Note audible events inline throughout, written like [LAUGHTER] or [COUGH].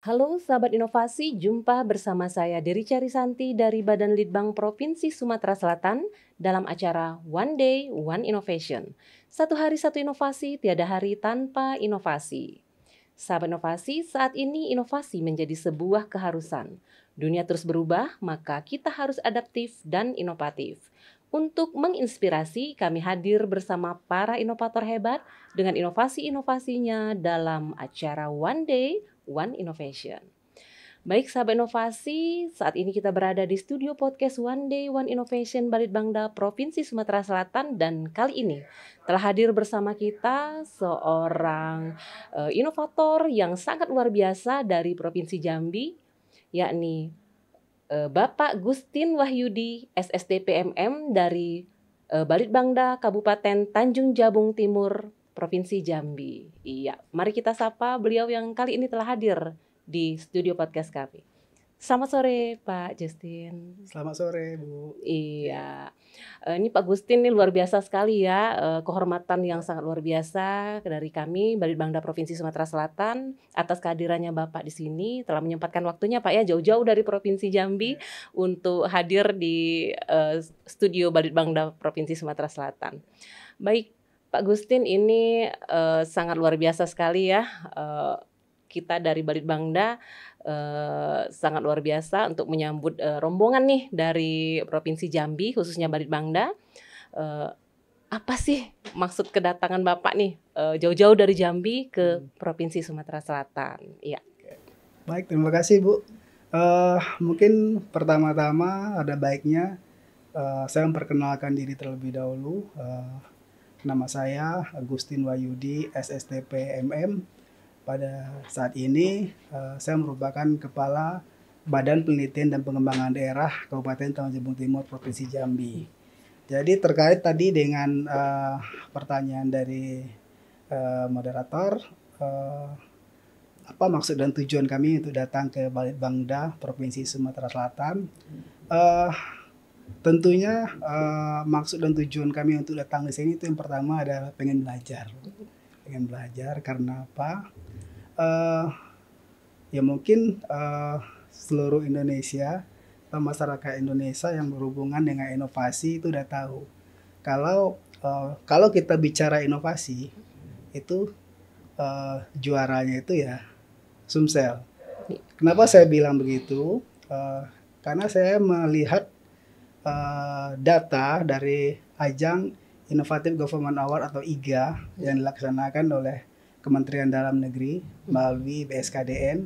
Halo sahabat inovasi, jumpa bersama saya Cari Santi dari Badan Litbang Provinsi Sumatera Selatan dalam acara One Day One Innovation. Satu hari satu inovasi, tiada hari tanpa inovasi. Sahabat inovasi, saat ini inovasi menjadi sebuah keharusan. Dunia terus berubah, maka kita harus adaptif dan inovatif. Untuk menginspirasi, kami hadir bersama para inovator hebat dengan inovasi-inovasinya dalam acara One Day, One Innovation. Baik sahabat inovasi, saat ini kita berada di studio podcast One Day One Innovation Balitbangda Provinsi Sumatera Selatan dan kali ini telah hadir bersama kita seorang uh, inovator yang sangat luar biasa dari Provinsi Jambi yakni Eh, Bapak Gustin Wahyudi, SSDPMM dari eh, Balitbangda Kabupaten Tanjung Jabung Timur, Provinsi Jambi. Iya, mari kita sapa beliau yang kali ini telah hadir di studio podcast kami. Selamat sore Pak Justin. Selamat sore Bu. Iya, eh, ini Pak Gustin ini luar biasa sekali ya, eh, kehormatan yang sangat luar biasa dari kami Balitbangda Provinsi Sumatera Selatan atas kehadirannya Bapak di sini telah menyempatkan waktunya Pak ya jauh-jauh dari Provinsi Jambi ya. untuk hadir di uh, studio Balitbangda Provinsi Sumatera Selatan. Baik, Pak Gustin ini uh, sangat luar biasa sekali ya. Uh, kita dari Balitbangda Eh, sangat luar biasa untuk menyambut uh, rombongan nih dari Provinsi Jambi khususnya Balit Bangda. Uh, apa sih maksud kedatangan Bapak nih jauh-jauh dari Jambi ke hmm. Provinsi Sumatera Selatan? Iya. Baik, terima kasih Bu. Uh, mungkin pertama-tama ada baiknya uh, saya memperkenalkan diri terlebih dahulu. Uh, nama saya Agustin Wayudi, SSTP MM pada saat ini uh, saya merupakan kepala Badan Penelitian dan Pengembangan Daerah Kabupaten Tanjung Timur Provinsi Jambi. Jadi terkait tadi dengan uh, pertanyaan dari uh, moderator, uh, apa maksud dan tujuan kami untuk datang ke Bangda, Provinsi Sumatera Selatan? Uh, tentunya uh, maksud dan tujuan kami untuk datang ke sini itu yang pertama adalah pengen belajar, pengen belajar karena apa? uh, ya mungkin uh, seluruh Indonesia atau masyarakat Indonesia yang berhubungan dengan inovasi itu udah tahu. Kalau uh, kalau kita bicara inovasi itu uh, juaranya itu ya Sumsel. Kenapa saya bilang begitu? Uh, karena saya melihat uh, data dari ajang Innovative Government Award atau IGA yang dilaksanakan oleh Kementerian Dalam Negeri melalui BSKDN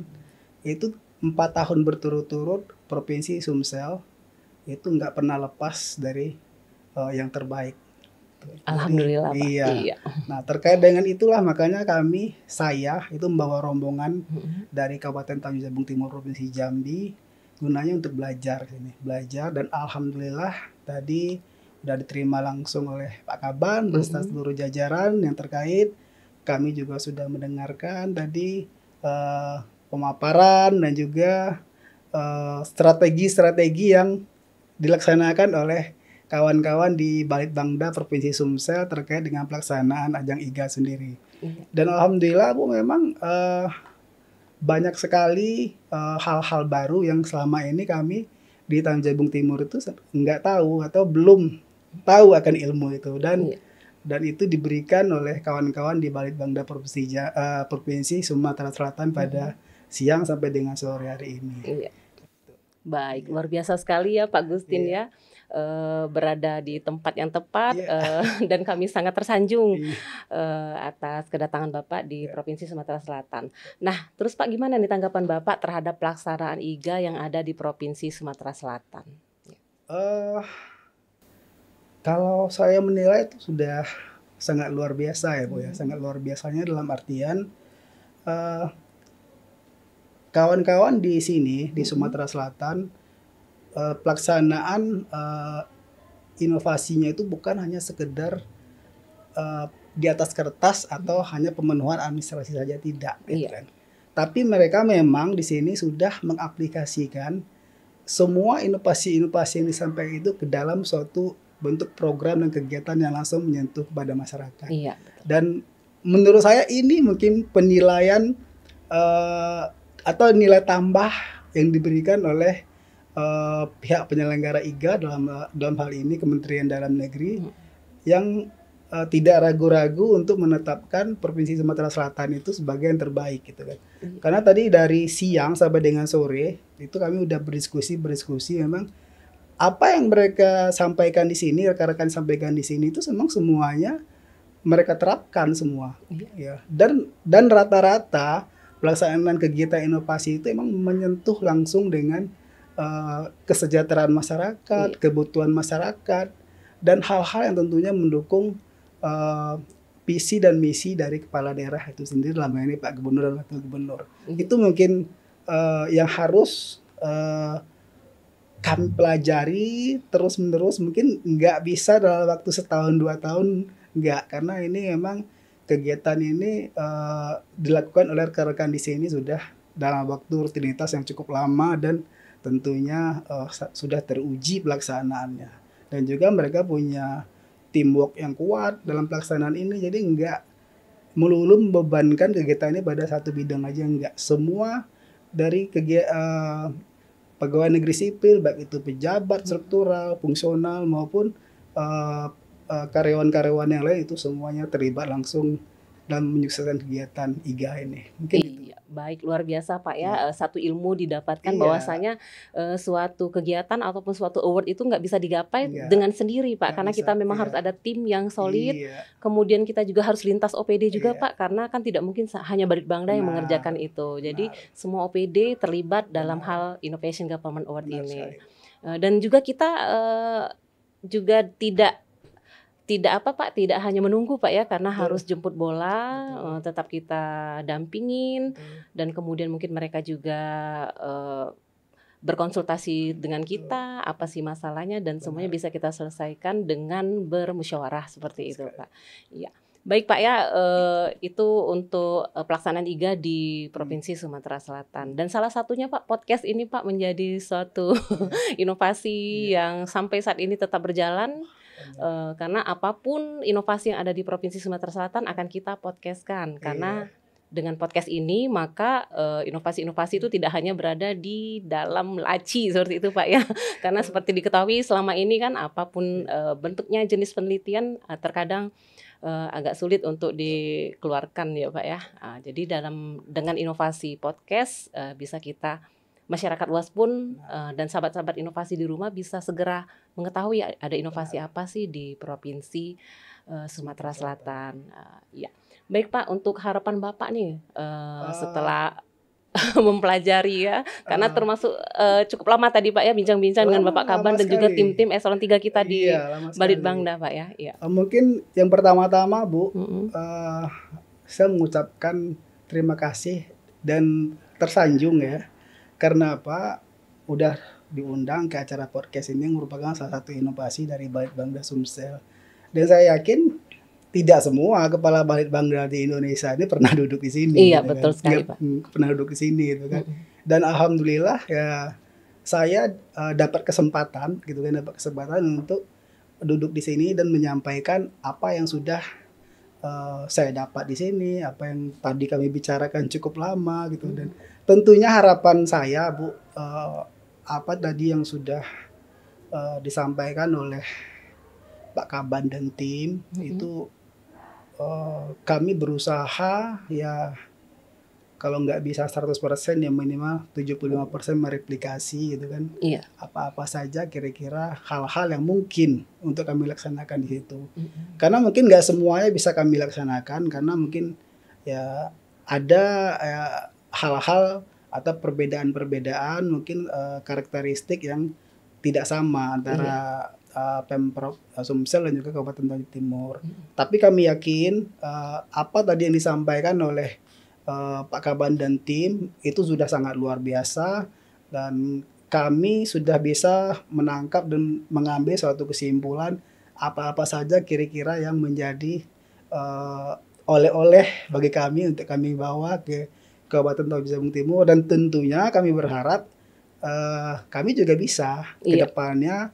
itu empat tahun berturut-turut provinsi Sumsel itu nggak pernah lepas dari uh, yang terbaik. Alhamdulillah. Jadi, iya. iya. Nah terkait dengan itulah makanya kami saya itu membawa rombongan mm-hmm. dari Kabupaten Tanjung Jabung Timur Provinsi Jambi gunanya untuk belajar sini belajar dan alhamdulillah tadi sudah diterima langsung oleh Pak Kaban mm-hmm. beserta seluruh jajaran yang terkait kami juga sudah mendengarkan tadi uh, pemaparan dan juga eh, strategi-strategi uh, yang dilaksanakan oleh kawan-kawan di Balitbangda Provinsi Sumsel terkait dengan pelaksanaan ajang IGA sendiri. Iya. Dan alhamdulillah Bu memang uh, banyak sekali hal-hal uh, baru yang selama ini kami di Tanjung Timur itu nggak tahu atau belum tahu akan ilmu itu dan yeah dan itu diberikan oleh kawan-kawan di Balitbangda Provinsi uh, eh, Provinsi Sumatera Selatan pada hmm. siang sampai dengan sore hari ini. Iya. Gitu. Baik, iya. luar biasa sekali ya Pak Gustin iya. ya. Uh, berada di tempat yang tepat iya. uh, dan kami sangat tersanjung iya. uh, atas kedatangan Bapak di iya. Provinsi Sumatera Selatan. Nah, terus Pak gimana nih tanggapan Bapak terhadap pelaksanaan IGA yang ada di Provinsi Sumatera Selatan? Uh, kalau saya menilai itu sudah sangat luar biasa ya bu ya, hmm. sangat luar biasanya dalam artian kawan eh, kawan-kawan di sini di hmm. Sumatera Selatan uh, pelaksanaan uh, inovasinya itu bukan hanya sekedar uh, di atas kertas atau hmm. hanya pemenuhan administrasi saja tidak, ya, iya. kan? Tapi mereka memang di sini sudah mengaplikasikan semua inovasi-inovasi yang disampaikan itu ke dalam suatu bentuk program dan kegiatan yang langsung menyentuh kepada masyarakat. Iya. Dan menurut saya ini mungkin penilaian uh, atau nilai tambah yang diberikan oleh uh, pihak penyelenggara IGA dalam dalam hal ini Kementerian Dalam Negeri hmm. yang uh, tidak ragu-ragu untuk menetapkan Provinsi Sumatera Selatan itu sebagai yang terbaik gitu kan. Hmm. Karena tadi dari siang sampai dengan sore itu kami sudah berdiskusi berdiskusi memang apa yang mereka sampaikan di sini, rekan-rekan sampaikan di sini itu memang semuanya mereka terapkan semua. Iya. Ya. Dan dan rata-rata pelaksanaan kegiatan inovasi itu emang menyentuh langsung dengan uh, kesejahteraan masyarakat, iya. kebutuhan masyarakat, dan hal-hal yang tentunya mendukung uh, visi dan misi dari kepala daerah itu sendiri dalam ini Pak Gubernur dan Wakil Gubernur. Iya. Itu mungkin uh, yang harus uh, kami pelajari terus menerus mungkin nggak bisa dalam waktu setahun dua tahun nggak karena ini memang kegiatan ini uh, dilakukan oleh rekan-rekan di sini sudah dalam waktu rutinitas yang cukup lama dan tentunya uh, sudah teruji pelaksanaannya dan juga mereka punya teamwork yang kuat dalam pelaksanaan ini jadi nggak melulu membebankan kegiatan ini pada satu bidang aja nggak semua dari kegiatan uh, eh, pegawai negeri sipil baik itu pejabat struktural, fungsional maupun uh, uh, karyawan-karyawan yang lain itu semuanya terlibat langsung dan menyukseskan kegiatan IGA ini. Mungkin iya. itu. Baik, luar biasa Pak ya. Hmm. Eh, satu ilmu didapatkan iya. bahwasanya uh, suatu kegiatan ataupun suatu award itu nggak bisa digapai iya. dengan sendiri Pak. Gak karena bisa, kita memang iya. harus ada tim yang solid. Iya. Kemudian kita juga harus lintas OPD juga iya. Pak. Karena kan tidak mungkin hanya Barit Bangda yang nah, mengerjakan itu. Jadi nah. semua OPD terlibat dalam nah. hal Innovation Government Award Benar ini. Eh, dan juga kita uh, juga tidak tidak apa Pak, tidak hanya menunggu Pak ya karena Betul. harus jemput bola, Betul. Eh, tetap kita dampingin Betul. dan kemudian mungkin mereka juga uh, berkonsultasi dengan kita apa sih masalahnya dan Benar. semuanya bisa kita selesaikan dengan bermusyawarah seperti Betul. itu Pak. Iya. Baik Pak ya, eh, itu untuk pelaksanaan IGA di hmm. Provinsi Sumatera Selatan. Dan salah satunya Pak, podcast ini Pak menjadi suatu iya. [LAUGHS] inovasi iya. yang sampai saat ini tetap berjalan uh, karena apapun inovasi yang ada di provinsi Sumatera Selatan akan kita podcastkan iya. karena dengan podcast ini maka eh, inovasi-inovasi uh, itu tidak hanya berada di dalam laci [LAUGHS] seperti itu Pak ya karena seperti diketahui selama ini kan apapun uh, bentuknya jenis penelitian uh, terkadang uh, agak sulit untuk dikeluarkan ya Pak ya uh, jadi dalam dengan inovasi podcast uh, bisa kita masyarakat luas pun uh, dan sahabat-sahabat inovasi di rumah bisa segera mengetahui ada inovasi iya. apa sih di provinsi uh, Sumatera Selatan. Uh, ya, baik Pak, untuk harapan Bapak nih uh, setelah [LAUGHS] mempelajari ya karena ah. termasuk uh, cukup lama tadi Pak ya bincang-bincang dengan Bapak Kaban dan juga tim-tim eselon 3 kita di iya, Balitbangda Pak ya. ya. Uh, mungkin yang pertama-tama Bu, mm -hmm. uh, saya mengucapkan terima kasih dan tersanjung ya karena apa? Udah diundang ke acara podcast ini yang merupakan salah satu inovasi dari Balik Bangda Sumsel. Dan saya yakin tidak semua kepala Balik Bangda di Indonesia ini pernah duduk di sini. Iya, gitu kan. betul kan. sekali, iya, Pak. Hmm, pernah duduk di sini gitu kan. Mm -hmm. Dan alhamdulillah ya saya uh, dapat kesempatan gitu kan dapat kesempatan untuk duduk di sini dan menyampaikan apa yang sudah uh, saya dapat di sini, apa yang tadi kami bicarakan cukup lama gitu dan tentunya harapan saya Bu uh, apa tadi yang sudah uh, disampaikan oleh Pak Kaban dan tim mm -hmm. itu uh, kami berusaha ya kalau nggak bisa 100% ya minimal 75% mereplikasi gitu kan. Iya. Apa-apa saja kira-kira hal-hal yang mungkin untuk kami laksanakan di situ. Mm-hmm. Karena mungkin nggak semuanya bisa kami laksanakan karena mungkin ya ada ya, hal-hal atau perbedaan-perbedaan mungkin uh, karakteristik yang tidak sama antara mm. uh, pemprov uh, Sumsel dan juga Kabupaten Tanjung Timur. Mm. Tapi kami yakin uh, apa tadi yang disampaikan oleh uh, Pak Kaban dan tim itu sudah sangat luar biasa dan kami sudah bisa menangkap dan mengambil suatu kesimpulan apa-apa saja kira-kira yang menjadi uh, oleh -oleh bagi kami untuk kami bawa ke Kabupaten Toba bisa Timur dan tentunya kami berharap uh, kami juga bisa iya. depannya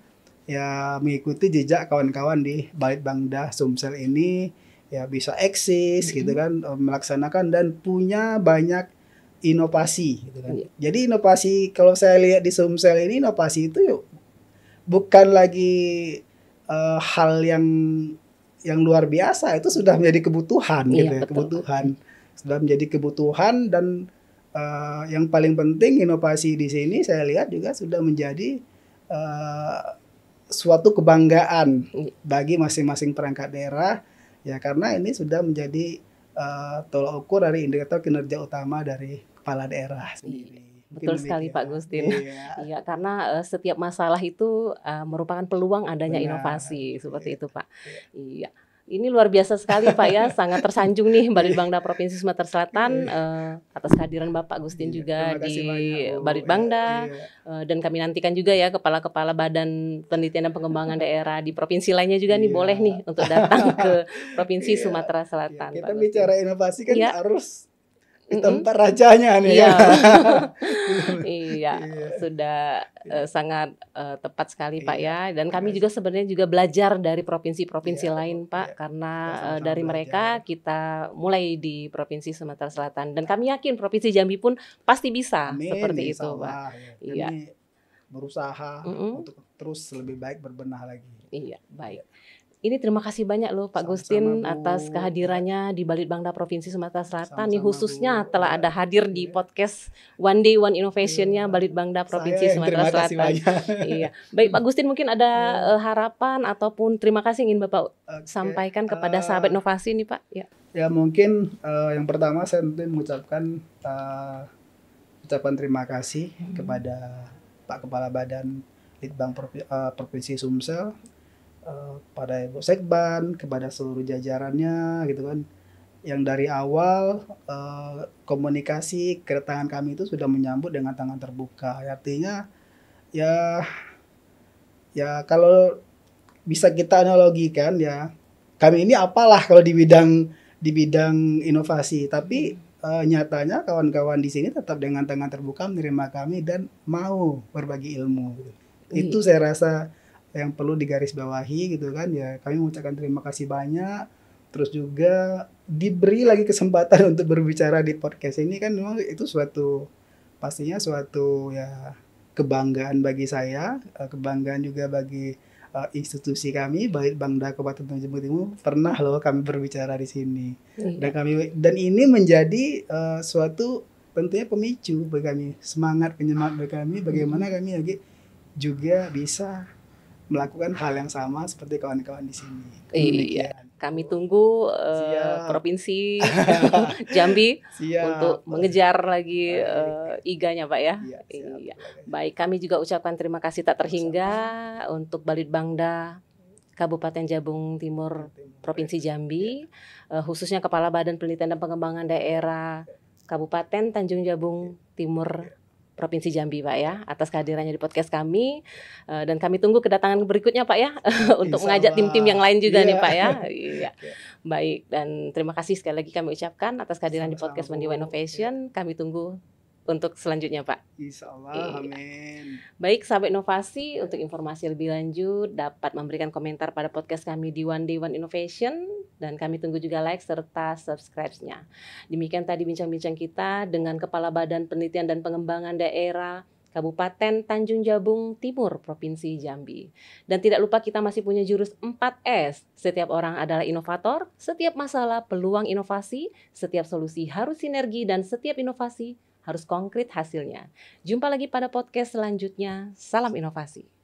ya mengikuti jejak kawan-kawan di Bait Bangda Sumsel ini ya bisa eksis mm -hmm. gitu kan eh, melaksanakan dan punya banyak inovasi gitu kan. Iya. Jadi inovasi kalau saya lihat di Sumsel ini inovasi itu bukan lagi uh, hal yang yang luar biasa itu sudah menjadi kebutuhan gitu iya, gitu ya, kebutuhan sudah menjadi kebutuhan dan uh, yang paling penting inovasi di sini saya lihat juga sudah menjadi uh, suatu kebanggaan bagi masing-masing perangkat daerah ya karena ini sudah menjadi uh, tolak ukur dari indikator kinerja utama dari kepala daerah sendiri. Betul sekali Pak Gustin. Iya, ya, karena uh, setiap masalah itu uh, merupakan peluang adanya Benar. inovasi seperti iya. itu Pak. Iya. iya. Ini luar biasa sekali Pak ya, sangat tersanjung nih Balitbangda Provinsi Sumatera Selatan uh, atas kehadiran Bapak Agustin iya, juga di Barit oh, iya. uh, dan kami nantikan juga ya kepala-kepala Badan Penelitian dan Pengembangan Daerah di provinsi lainnya juga iya. nih boleh nih untuk datang ke Provinsi iya. Sumatera Selatan. Kita Pak bicara inovasi kan harus di tempat mm rajanya nih ya. iya. [LAUGHS] [LAUGHS] ya ya iya. sudah iya. Uh, sangat uh, tepat sekali iya. Pak ya dan kami juga sebenarnya juga belajar dari provinsi-provinsi iya, lain Pak iya. karena uh, dari belajar. mereka kita mulai di provinsi Sumatera Selatan dan kami yakin provinsi Jambi pun pasti bisa Amin, seperti iya, itu Allah, Pak. Ya. Iya. berusaha mm -hmm. untuk terus lebih baik berbenah lagi. Iya, baik. Iya. Ini terima kasih banyak loh Pak Gustin atas kehadirannya di Balitbangda Provinsi Sumatera Selatan Ini khususnya Bu. telah ada iya. hadir di podcast One Day One Innovationnya iya. Balitbangda Provinsi Saya Sumatera Selatan. iya. Baik Pak Gustin mungkin ada ya. harapan ataupun terima kasih ingin Bapak okay. sampaikan kepada eh, sahabat inovasi ini Pak. Ya. Ya mungkin uh, yang pertama saya mungkin mengucapkan uh, ucapan terima kasih hmm. kepada Pak Kepala Badan Litbang Provinsi Sumsel kepada eh, pada Ibu Sekban kepada seluruh jajarannya gitu kan yang dari awal eh, komunikasi kedatangan kami itu sudah menyambut dengan tangan terbuka artinya ya ya kalau bisa kita analogikan ya kami ini apalah kalau di bidang di bidang inovasi tapi uh, nyatanya kawan-kawan di sini tetap dengan tangan terbuka menerima kami dan mau berbagi ilmu iya. itu saya rasa yang perlu digarisbawahi gitu kan ya kami mengucapkan terima kasih banyak terus juga diberi lagi kesempatan [LAUGHS] untuk berbicara di podcast ini kan memang itu suatu pastinya suatu ya kebanggaan bagi saya eh, kebanggaan juga bagi uh, institusi kami baik Bangda Kabupaten Tanjung Timur pernah loh kami berbicara di sini iya. dan kami dan ini menjadi uh, suatu tentunya pemicu bagi kami semangat penyemangat bagi kami bagaimana kami lagi juga bisa melakukan hal yang sama seperti kawan-kawan di sini. Iya. Kami tunggu uh, provinsi [LAUGHS] Jambi siap. untuk mengejar lagi uh, iganya Pak ya. Iya. iya. Baik, kami juga ucapkan terima kasih tak terhingga Siap. untuk Balit Bangda Kabupaten Jabung Timur, Provinsi Jambi, uh, khususnya Kepala Badan Penelitian dan Pengembangan Daerah Kabupaten Tanjung Jabung iya. Timur Provinsi Jambi Pak ya atas kehadirannya di podcast kami eh, dan kami tunggu kedatangan berikutnya Pak ya [LAUGHS] untuk Insya mengajak tim-tim yang lain juga yeah. nih Pak ya. [LAUGHS] Iya. iya. Baik dan terima kasih sekali lagi kami ucapkan atas kehadiran di podcast Mandiwa Innovation. Kami tunggu untuk selanjutnya Pak. Insya Allah, iya. amin. Baik, sahabat inovasi, untuk informasi lebih lanjut dapat memberikan komentar pada podcast kami di One Day One Innovation dan kami tunggu juga like serta subscribe-nya. Demikian tadi bincang-bincang kita dengan Kepala Badan Penelitian dan Pengembangan Daerah Kabupaten Tanjung Jabung Timur, Provinsi Jambi. Dan tidak lupa kita masih punya jurus 4S. Setiap orang adalah inovator, setiap masalah peluang inovasi, setiap solusi harus sinergi dan setiap inovasi harus konkret hasilnya. Jumpa lagi pada podcast selanjutnya. Salam inovasi.